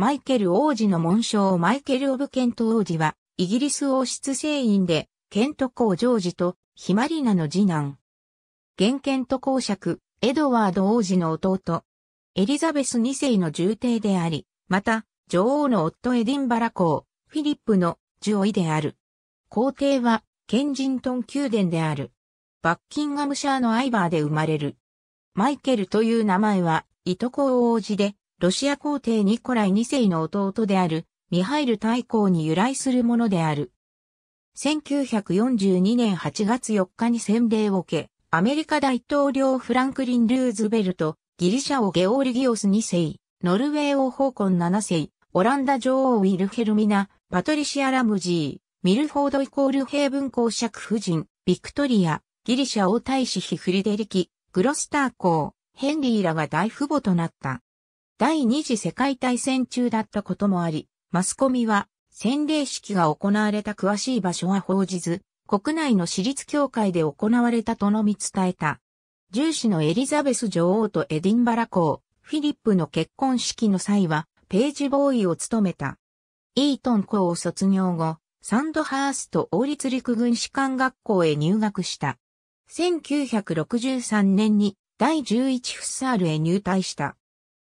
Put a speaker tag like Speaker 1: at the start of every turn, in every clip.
Speaker 1: マイケル王子の紋章マイケル・オブ・ケント王子は、イギリス王室聖院で、ケント公ジョージとヒマリナの次男。現ケント公爵、エドワード王子の弟。エリザベス2世の重帝であり、また、女王の夫エディンバラ公、フィリップの獣医である。皇帝は、ケンジントン宮殿である。バッキンガムシャーのアイバーで生まれる。マイケルという名前は、いとこ王子で、ロシア皇帝ニコライ2世の弟である、ミハイル大公に由来するものである。1942年8月4日に洗礼を受け、アメリカ大統領フランクリン・ルーズベルト、ギリシャ王ゲオルギオス2世、ノルウェー王ホーコン7世、オランダ女王ウィルヘルミナ、パトリシア・ラムジー、ミルフォードイコール平文公爵夫人、ビクトリア、ギリシャ王大使ヒフリデリキ、グロスター公、ヘンリーらが大父母となった。第二次世界大戦中だったこともあり、マスコミは洗礼式が行われた詳しい場所は報じず、国内の私立協会で行われたとのみ伝えた。重視のエリザベス女王とエディンバラ公、フィリップの結婚式の際は、ページボーイを務めた。イートン校を卒業後、サンドハースト王立陸軍士官学校へ入学した。1963年に第11フッサールへ入隊した。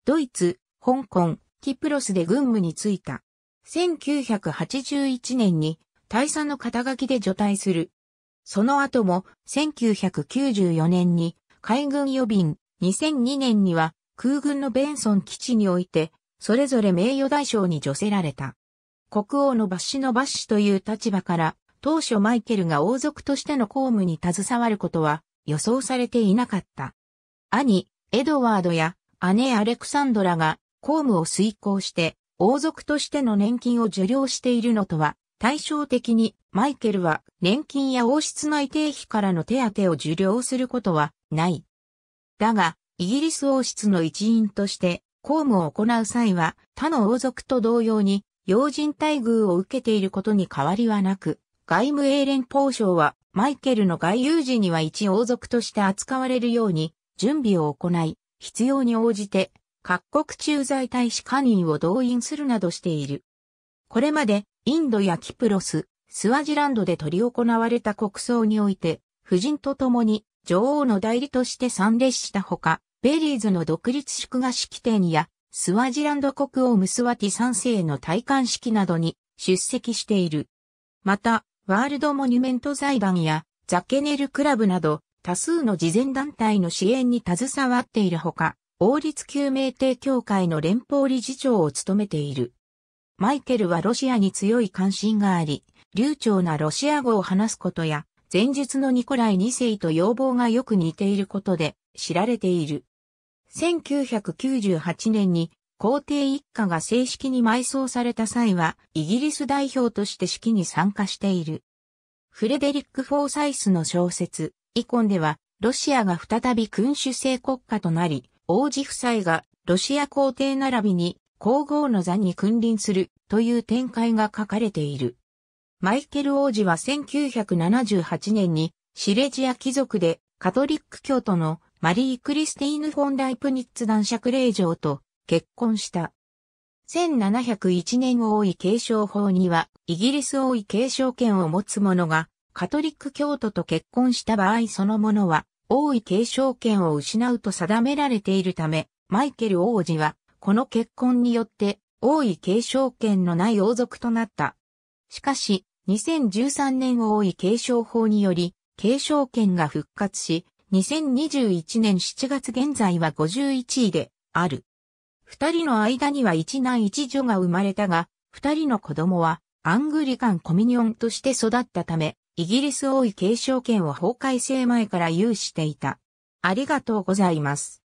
Speaker 1: ドイツ、香港、キプロスで軍務に就いた。1981年に大佐の肩書きで除隊する。その後も1994年に海軍予備員、2002年には空軍のベンソン基地において、それぞれ名誉大将に除せられた。国王のバッのバッという立場から、当初マイケルが王族としての公務に携わることは予想されていなかった。兄、エドワードや姉アレクサンドラが公務を遂行して王族としての年金を受領しているのとは対照的にマイケルは年金や王室内定費からの手当を受領することはない。だが、イギリス王室の一員として公務を行う際は他の王族と同様に要人待遇を受けていることに変わりはなく、外務英連邦省はマイケルの外遊時には一王族として扱われるように準備を行い、必要に応じて、各国駐在大使課員を動員するなどしている。これまで、インドやキプロス、スワジランドで取り行われた国葬において、夫人と共に女王の代理として参列したほか、ベリーズの独立祝賀式典や、スワジランド国王ムスワティ三世の戴冠式などに出席している。また、ワールドモニュメント財団やザケネルクラブなど多数の慈善団体の支援に携わっているほか、王立救命艇協会の連邦理事長を務めている。マイケルはロシアに強い関心があり、流暢なロシア語を話すことや、前述のニコライ2世と要望がよく似ていることで知られている。1998年に皇帝一家が正式に埋葬された際は、イギリス代表として式に参加している。フレデリック・フォーサイスの小説、以降では、ロシアが再び君主制国家となり、王子夫妻がロシア皇帝並びに皇后の座に君臨するという展開が書かれている。マイケル王子は1978年にシレジア貴族でカトリック教徒のマリー・クリスティーヌ・フォン・ライプニッツ男爵令嬢と結婚した。1701年王位継承法にはイギリス王位継承権を持つ者がカトリック教徒と結婚した場合そのものは王位継承権を失うと定められているため、マイケル王子はこの結婚によって王位継承権のない王族となった。しかし、2013年王位継承法により、継承権が復活し、2021年7月現在は51位である。二人の間には一男一女が生まれたが、二人の子供はアングリカンコミニオンとして育ったため、イギリス王位継承権を法改正前から有していた。ありがとうございます。